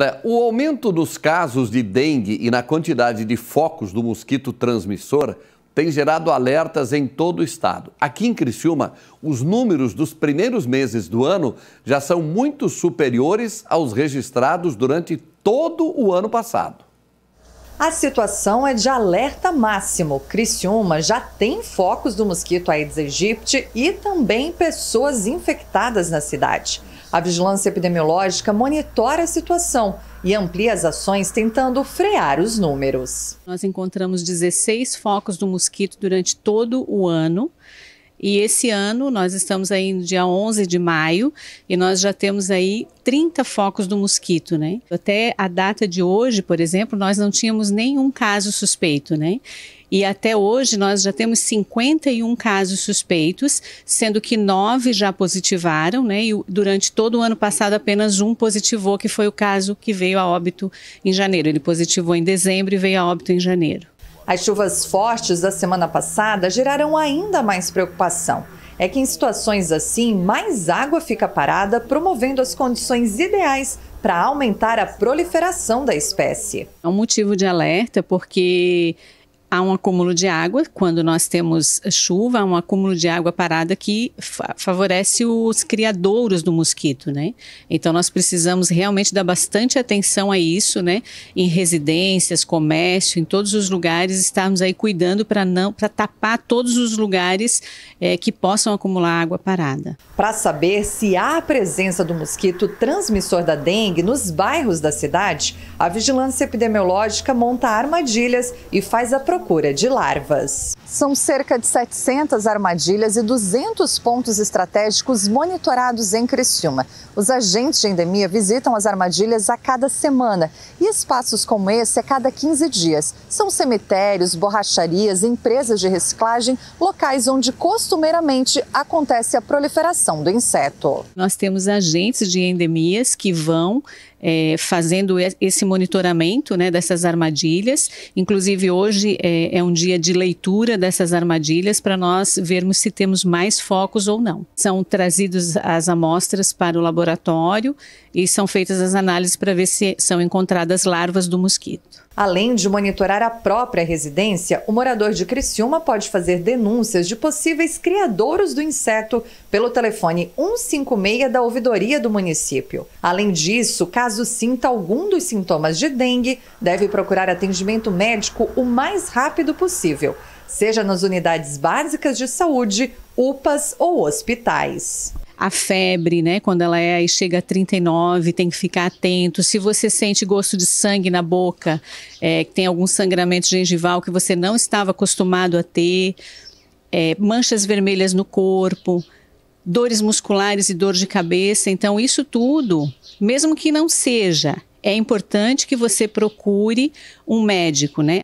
Né? o aumento dos casos de dengue e na quantidade de focos do mosquito transmissor tem gerado alertas em todo o estado. Aqui em Criciúma, os números dos primeiros meses do ano já são muito superiores aos registrados durante todo o ano passado. A situação é de alerta máximo. Criciúma já tem focos do mosquito Aedes aegypti e também pessoas infectadas na cidade. A vigilância epidemiológica monitora a situação e amplia as ações tentando frear os números. Nós encontramos 16 focos do mosquito durante todo o ano e esse ano nós estamos aí no dia 11 de maio e nós já temos aí 30 focos do mosquito, né? Até a data de hoje, por exemplo, nós não tínhamos nenhum caso suspeito, né? E até hoje nós já temos 51 casos suspeitos, sendo que nove já positivaram, né? E durante todo o ano passado apenas um positivou, que foi o caso que veio a óbito em janeiro. Ele positivou em dezembro e veio a óbito em janeiro. As chuvas fortes da semana passada geraram ainda mais preocupação. É que em situações assim, mais água fica parada, promovendo as condições ideais para aumentar a proliferação da espécie. É um motivo de alerta porque há um acúmulo de água, quando nós temos chuva, há um acúmulo de água parada que fa favorece os criadouros do mosquito, né? Então nós precisamos realmente dar bastante atenção a isso, né? Em residências, comércio, em todos os lugares, estarmos aí cuidando para não para tapar todos os lugares é, que possam acumular água parada. Para saber se há a presença do mosquito transmissor da dengue nos bairros da cidade, a vigilância epidemiológica monta armadilhas e faz a procura de larvas. São cerca de 700 armadilhas e 200 pontos estratégicos monitorados em Criciúma. Os agentes de endemia visitam as armadilhas a cada semana e espaços como esse a cada 15 dias. São cemitérios, borracharias, empresas de reciclagem, locais onde costumeiramente acontece a proliferação do inseto. Nós temos agentes de endemias que vão é, fazendo esse monitoramento né, dessas armadilhas. Inclusive, hoje é, é um dia de leitura dessas armadilhas para nós vermos se temos mais focos ou não. São trazidas as amostras para o laboratório e são feitas as análises para ver se são encontradas larvas do mosquito. Além de monitorar a própria residência, o morador de Criciúma pode fazer denúncias de possíveis criadouros do inseto pelo telefone 156 da ouvidoria do município. Além disso, caso sinta algum dos sintomas de dengue, deve procurar atendimento médico o mais rápido possível, seja nas unidades básicas de saúde, UPAs ou hospitais a febre, né? Quando ela é, chega a 39, tem que ficar atento. Se você sente gosto de sangue na boca, é, tem algum sangramento gengival que você não estava acostumado a ter, é, manchas vermelhas no corpo, dores musculares e dor de cabeça. Então, isso tudo, mesmo que não seja, é importante que você procure um médico, né?